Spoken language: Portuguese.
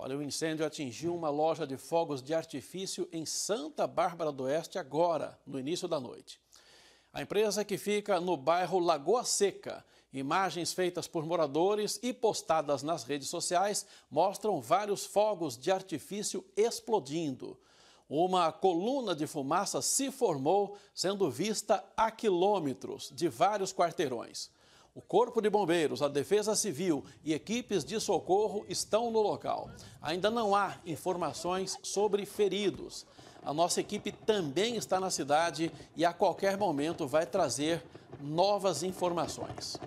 Olha, o incêndio atingiu uma loja de fogos de artifício em Santa Bárbara do Oeste agora, no início da noite. A empresa que fica no bairro Lagoa Seca. Imagens feitas por moradores e postadas nas redes sociais mostram vários fogos de artifício explodindo. Uma coluna de fumaça se formou, sendo vista a quilômetros de vários quarteirões. O Corpo de Bombeiros, a Defesa Civil e equipes de socorro estão no local. Ainda não há informações sobre feridos. A nossa equipe também está na cidade e a qualquer momento vai trazer novas informações.